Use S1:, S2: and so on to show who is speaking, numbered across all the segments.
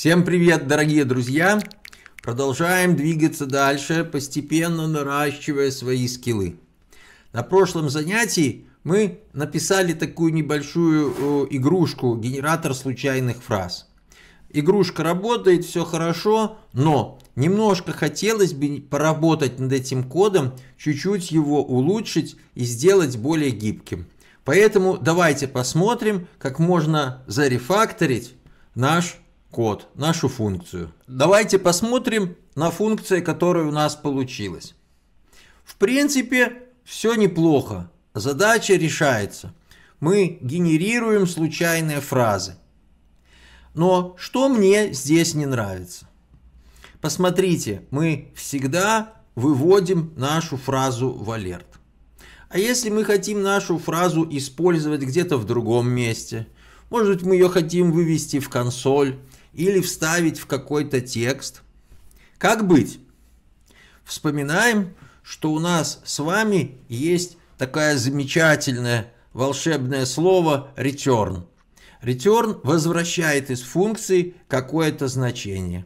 S1: Всем привет, дорогие друзья! Продолжаем двигаться дальше, постепенно наращивая свои скиллы. На прошлом занятии мы написали такую небольшую э, игрушку «Генератор случайных фраз». Игрушка работает, все хорошо, но немножко хотелось бы поработать над этим кодом, чуть-чуть его улучшить и сделать более гибким. Поэтому давайте посмотрим, как можно зарефакторить наш код, нашу функцию. Давайте посмотрим на функции, которые у нас получилось. В принципе, все неплохо. Задача решается. Мы генерируем случайные фразы. Но что мне здесь не нравится? Посмотрите, мы всегда выводим нашу фразу в алерт. А если мы хотим нашу фразу использовать где-то в другом месте, может быть мы ее хотим вывести в консоль, или вставить в какой-то текст. Как быть? Вспоминаем, что у нас с вами есть такое замечательное волшебное слово return. Return возвращает из функции какое-то значение.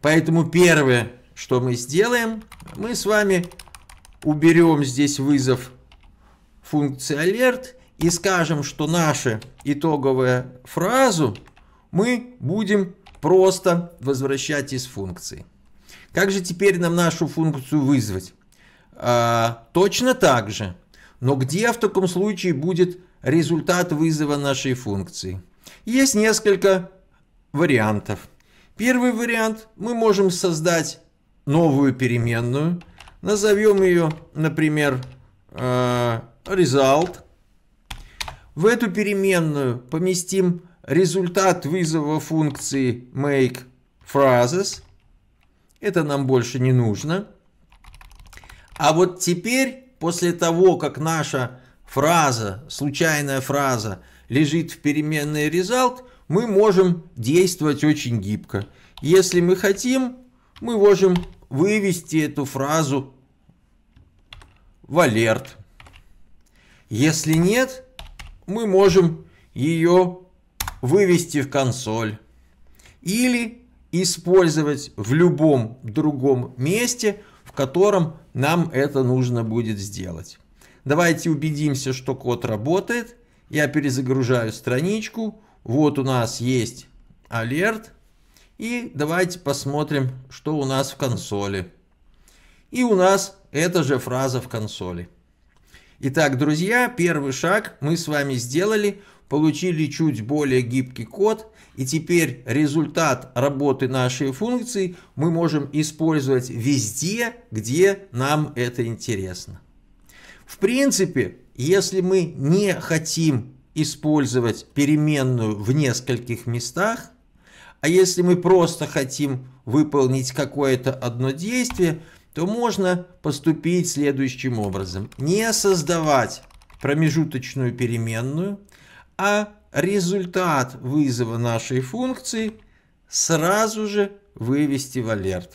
S1: Поэтому первое, что мы сделаем, мы с вами уберем здесь вызов функции alert и скажем, что наша итоговая фразу мы будем Просто возвращать из функции. Как же теперь нам нашу функцию вызвать? А, точно так же. Но где в таком случае будет результат вызова нашей функции? Есть несколько вариантов. Первый вариант. Мы можем создать новую переменную. Назовем ее, например, э, result. В эту переменную поместим результат вызова функции make phrases. Это нам больше не нужно. А вот теперь, после того, как наша фраза, случайная фраза, лежит в переменной result, мы можем действовать очень гибко. Если мы хотим, мы можем вывести эту фразу в alert. Если нет, мы можем ее вывести в консоль или использовать в любом другом месте, в котором нам это нужно будет сделать. Давайте убедимся, что код работает. Я перезагружаю страничку. Вот у нас есть алерт. И давайте посмотрим, что у нас в консоли. И у нас эта же фраза в консоли. Итак, друзья, первый шаг мы с вами сделали, получили чуть более гибкий код, и теперь результат работы нашей функции мы можем использовать везде, где нам это интересно. В принципе, если мы не хотим использовать переменную в нескольких местах, а если мы просто хотим выполнить какое-то одно действие – то можно поступить следующим образом. Не создавать промежуточную переменную, а результат вызова нашей функции сразу же вывести в alert.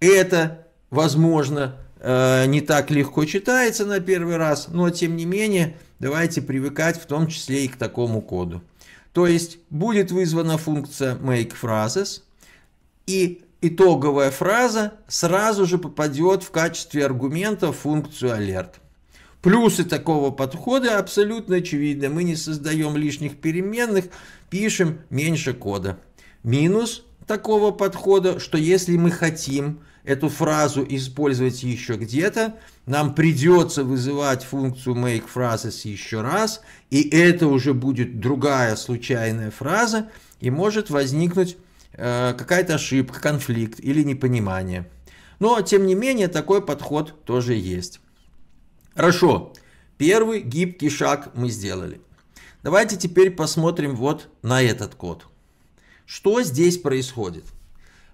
S1: Это, возможно, э, не так легко читается на первый раз, но тем не менее давайте привыкать в том числе и к такому коду. То есть будет вызвана функция makePhrases, и итоговая фраза сразу же попадет в качестве аргумента в функцию alert. Плюсы такого подхода абсолютно очевидны. Мы не создаем лишних переменных, пишем меньше кода. Минус такого подхода, что если мы хотим эту фразу использовать еще где-то, нам придется вызывать функцию make еще раз, и это уже будет другая случайная фраза, и может возникнуть Э, какая-то ошибка, конфликт или непонимание. Но, тем не менее, такой подход тоже есть. Хорошо, первый гибкий шаг мы сделали. Давайте теперь посмотрим вот на этот код. Что здесь происходит?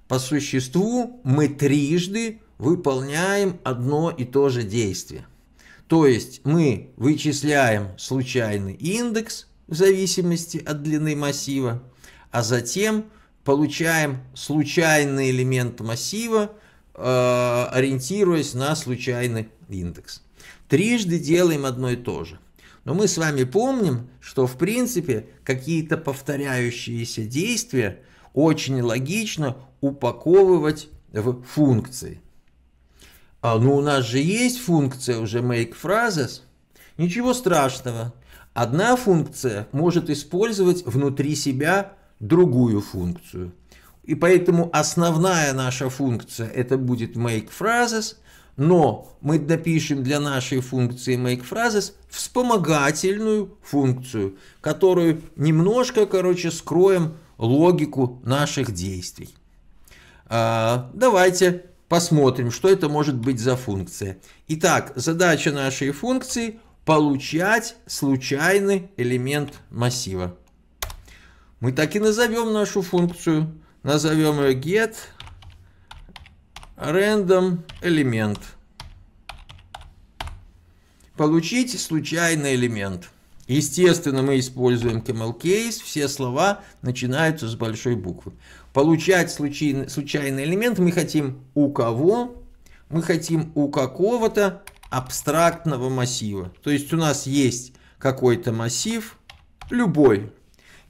S1: По существу мы трижды выполняем одно и то же действие. То есть мы вычисляем случайный индекс в зависимости от длины массива, а затем получаем случайный элемент массива, э, ориентируясь на случайный индекс. Трижды делаем одно и то же. Но мы с вами помним, что в принципе какие-то повторяющиеся действия очень логично упаковывать в функции. А, ну у нас же есть функция уже make phrases. Ничего страшного. Одна функция может использовать внутри себя другую функцию. И поэтому основная наша функция это будет make phrases, но мы напишем для нашей функции make phrases вспомогательную функцию, которую немножко, короче, скроем логику наших действий. А, давайте посмотрим, что это может быть за функция. Итак, задача нашей функции – получать случайный элемент массива. Мы так и назовем нашу функцию. Назовем ее get random элемент. Получить случайный элемент. Естественно, мы используем camel case, все слова начинаются с большой буквы. Получать случайный, случайный элемент мы хотим у кого, мы хотим у какого-то абстрактного массива. То есть у нас есть какой-то массив, любой,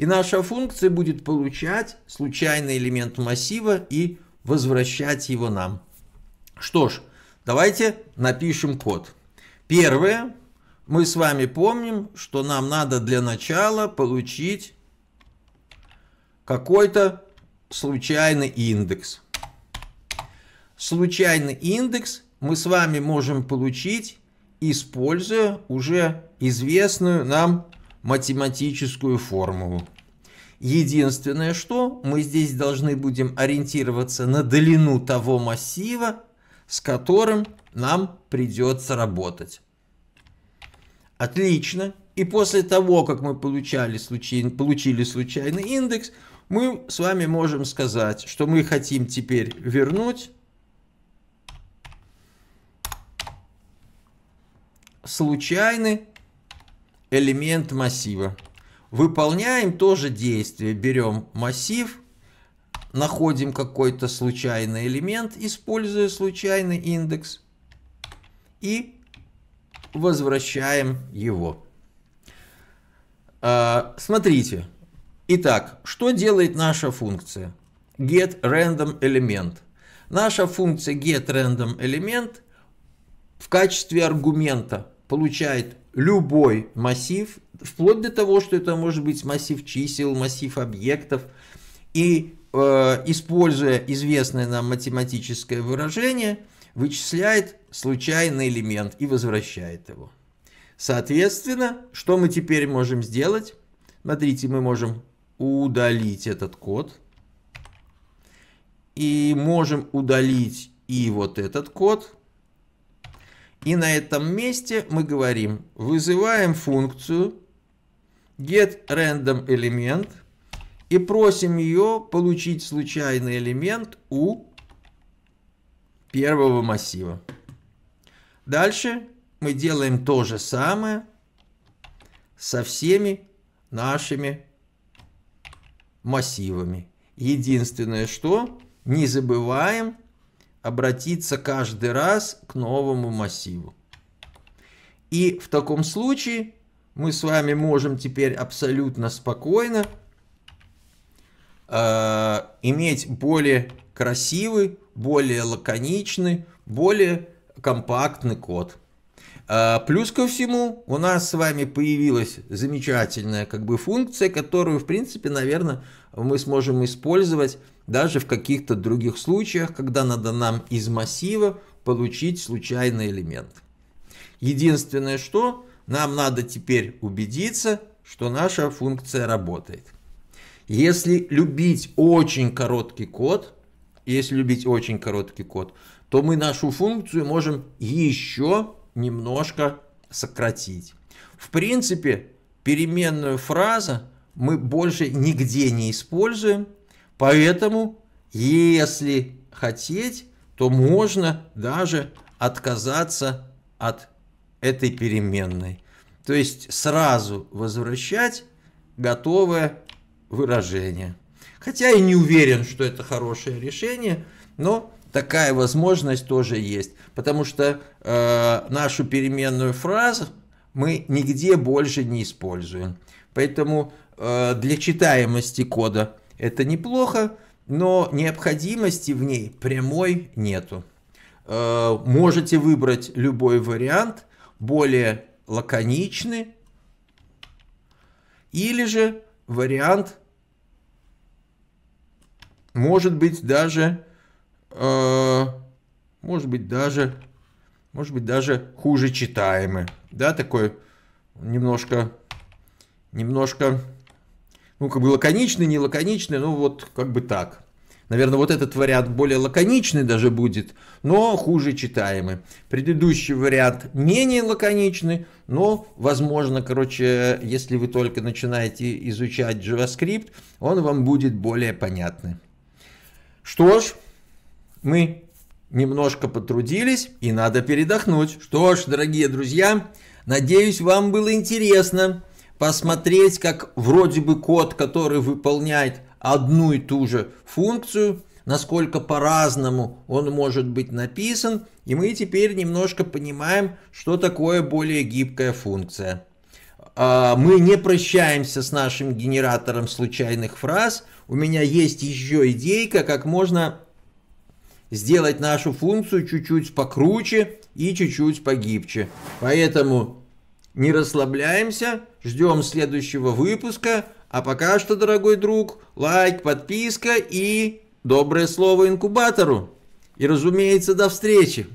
S1: и наша функция будет получать случайный элемент массива и возвращать его нам. Что ж, давайте напишем код. Первое. Мы с вами помним, что нам надо для начала получить какой-то случайный индекс. Случайный индекс мы с вами можем получить, используя уже известную нам математическую формулу. Единственное, что мы здесь должны будем ориентироваться на длину того массива, с которым нам придется работать. Отлично. И после того, как мы получали случай, получили случайный индекс, мы с вами можем сказать, что мы хотим теперь вернуть случайный элемент массива. Выполняем тоже действие. Берем массив, находим какой-то случайный элемент, используя случайный индекс и возвращаем его. А, смотрите. Итак, что делает наша функция? Get random элемент. Наша функция get random элемент в качестве аргумента получает любой массив, вплоть до того, что это может быть массив чисел, массив объектов, и э, используя известное нам математическое выражение, вычисляет случайный элемент и возвращает его. Соответственно, что мы теперь можем сделать? Смотрите, мы можем удалить этот код. И можем удалить и вот этот код. И на этом месте мы говорим, вызываем функцию get_random_element и просим ее получить случайный элемент у первого массива. Дальше мы делаем то же самое со всеми нашими массивами. Единственное, что не забываем обратиться каждый раз к новому массиву. И в таком случае мы с вами можем теперь абсолютно спокойно э, иметь более красивый, более лаконичный, более компактный код. А, плюс ко всему, у нас с вами появилась замечательная как бы функция, которую, в принципе, наверное, мы сможем использовать даже в каких-то других случаях, когда надо нам из массива получить случайный элемент. Единственное, что нам надо теперь убедиться, что наша функция работает. Если любить очень короткий код, если любить очень короткий код, то мы нашу функцию можем еще немножко сократить. В принципе, переменную фраза мы больше нигде не используем, поэтому, если хотеть, то можно даже отказаться от этой переменной. То есть сразу возвращать готовое выражение. Хотя и не уверен, что это хорошее решение, но такая возможность тоже есть, потому что э, нашу переменную фразу мы нигде больше не используем. Поэтому э, для читаемости кода это неплохо, но необходимости в ней прямой нету. Э, можете выбрать любой вариант, более лаконичный, или же вариант может быть даже а, может быть, даже, может быть, даже хуже читаемы. Да, такой немножко, немножко, ну, как бы лаконичный, не лаконичный, ну, вот как бы так. Наверное, вот этот вариант более лаконичный даже будет, но хуже читаемый. Предыдущий вариант менее лаконичный, но, возможно, короче, если вы только начинаете изучать JavaScript, он вам будет более понятный. Что ж, мы немножко потрудились и надо передохнуть. Что ж, дорогие друзья, надеюсь, вам было интересно посмотреть, как вроде бы код, который выполняет одну и ту же функцию, насколько по-разному он может быть написан, и мы теперь немножко понимаем, что такое более гибкая функция. А, мы не прощаемся с нашим генератором случайных фраз. У меня есть еще идейка, как можно сделать нашу функцию чуть-чуть покруче и чуть-чуть погибче. Поэтому не расслабляемся, ждем следующего выпуска. А пока что, дорогой друг, лайк, подписка и доброе слово инкубатору. И, разумеется, до встречи!